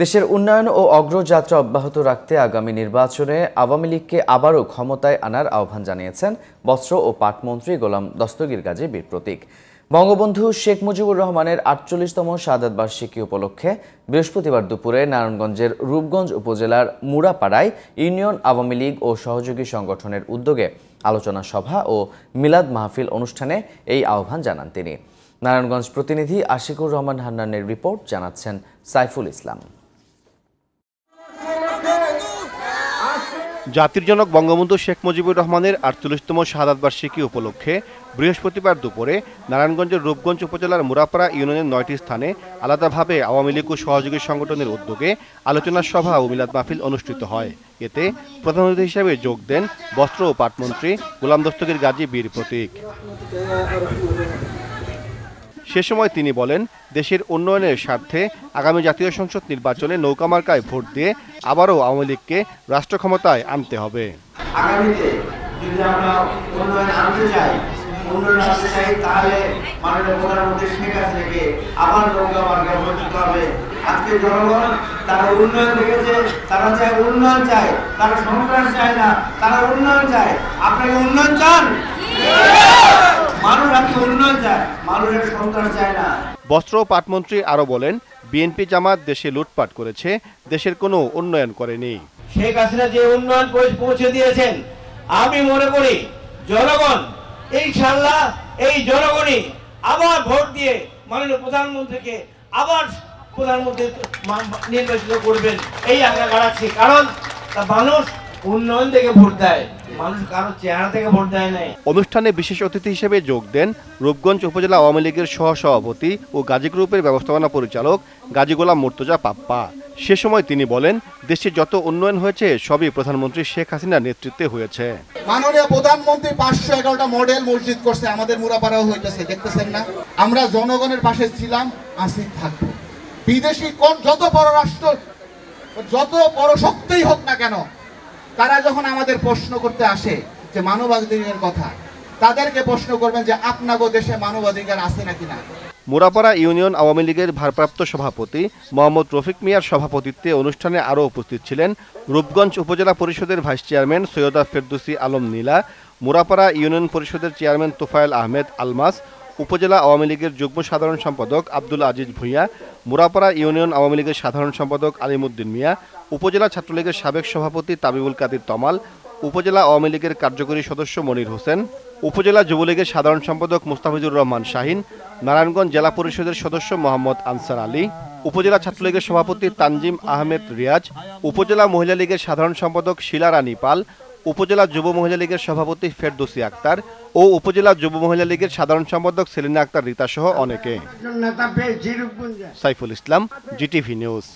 দেশের উন্নয়ন ও অগ্রযাত্রা অব্যাহত রাখতে আগামী নির্বাচনে আওয়ামী লীগকে আবারও ক্ষমতায় আনার আহ্বান জানিয়েছেন বস্ত্র ও পাটমন্ত্রী গোলাম দস্তগীর গাজী বীর প্রতীক বঙ্গবন্ধু শেখ মুজিবুর রহমানের আটচল্লিশতম সাদাত বার্ষিকী উপলক্ষে বৃহস্পতিবার দুপুরে নারায়ণগঞ্জের রূপগঞ্জ উপজেলার মুড়াপাড়ায় ইউনিয়ন আওয়ামী লীগ ও সহযোগী সংগঠনের উদ্যোগে আলোচনা সভা ও মিলাদ মাহফিল অনুষ্ঠানে এই আহ্বান জানান তিনি নারায়ণগঞ্জ প্রতিনিধি আশিকুর রহমান হান্নানের রিপোর্ট জানাচ্ছেন সাইফুল ইসলাম জাতির জনক বঙ্গবন্ধু শেখ মুজিবুর রহমানের আটচল্লিশতম শাহাদবার্ষিকী বার্ষিকী উপলক্ষে বৃহস্পতিবার দুপুরে নারায়ণগঞ্জের রূপগঞ্জ উপজেলার মুরাপাড়া ইউনিয়নের নয়টি স্থানে আলাদাভাবে আওয়ামী লীগ ও সহযোগী সংগঠনের উদ্যোগে আলোচনা সভা ও মিলাদ মাহফিল অনুষ্ঠিত হয় এতে প্রধান অতিথি হিসেবে যোগ দেন বস্ত্র ও পাটমন্ত্রী গোলাম দস্তগীর গাজী বীর প্রতীক সে সময় তিনি বলেন দেশের উন্নয়নের স্বার্থে আগামী জাতীয় সংসদ নির্বাচনে নৌকামার্কায় ভোট দিয়ে আবারও আওয়ামী লীগকে রাষ্ট্র ক্ষমতায় আনতে হবে তারা উন্নয়ন চায় তারা চায় না তারা উন্নয়ন চায় আপনাকে উন্নয়ন চান বস্ত্র পাটমন্ত্রী আরও বলেন বিএনপি জামাত দেশে লুটপাট করেছে দেশের কোনো উন্নয়ন করেনি শেখ হাসিনা যে উন্নয়ন পৌঁছে দিয়েছেন আমি মনে করি জনগণ এই সাল্লা এই জনগণই আবার ভোট দিয়ে মাননীয় প্রধানমন্ত্রীকে আবার প্রধানমন্ত্রী নির্বাচিত করবেন এই আমরা কারণ মানুষ উন্নয়ন থেকে ভোট দেয় অনুষ্ঠানে বিশেষ অতিথি হিসেবে যোগ দেন রূপগঞ্জ উপজেলা আওয়ামী লীগের সহসভাপতি ও গাজী গ্রুপের ব্যবস্থাপনা পরিচালক গাজী গোলাম মুর্তজা পাপ্পা সে সময় তিনি বলেন দেশে যত উন্নয়ন হয়েছে সবই প্রধানমন্ত্রী শেখ হাসিনার নেতৃত্বে হয়েছে মাননীয় প্রধানমন্ত্রী পাঁচশো এগারোটা মডেল মসজিদ করছে আমাদের মুরাপাড়াও হয়েছে দেখতেছেন না আমরা জনগণের পাশে ছিলাম আসি থাকবো বিদেশি কোন যত পররাষ্ট্র যত বড় শক্তিই হোক না কেন তারা যখন আমাদের প্রশ্ন করতে আসে যে মানবাধিকারের কথা তাদেরকে প্রশ্ন করবেন যে আপনাগো দেশে মানবাধিকার আছে নাকি না মোরাপাড়া ইউনিয়ন আওয়ামী লীগের ভারপ্রাপ্ত সভাপতি মোহাম্মদ রফিক মিয়ার সভাপতিত্বে অনুষ্ঠানে আরও উপস্থিত ছিলেন রূপগঞ্জ উপজেলা পরিষদের vice chairman Syeda Ferdousi Alam Nila Morapara union পরিষদের চেয়ারম্যান তোফায়েল আহমেদ আলমাস উপজেলা আওয়ামী লীগের যুগ্ম সাধারণ সম্পাদক আব্দুল আজিজ ভূঁইয়া মুরাপাড়া ইউনিয়ন আওয়ামী লীগের সাধারণ সম্পাদক আলিমুদ্দিন মিয়া উপজেলা ছাত্রলীগের সাবেক সভাপতি তাবিবুল কাদির তমাল উপজেলা আওয়ামী লীগের কার্যকরী সদস্য মনির হোসেন উপজেলা যুবলীগের সাধারণ সম্পাদক মুস্তাফিজুর রহমান শাহিন নারায়ণগঞ্জ জেলা পরিষদের সদস্য মোহাম্মদ আনসার আলী উপজেলা ছাত্রলীগের সভাপতি তানজিম আহমেদ রিয়াজ উপজেলা মহিলা লীগের সাধারণ সম্পাদক শিলা রানী পাল উপজেলা যুব মহিলা লীগের সভাপতি ফেরদোসি আক্তার ও উপজেলা যুব মহিলা লীগের সাধারণ সম্পাদক সেলিনা আক্তার রীতা সহ অনেকে সাইফুল ইসলাম জিটিভি নিউজ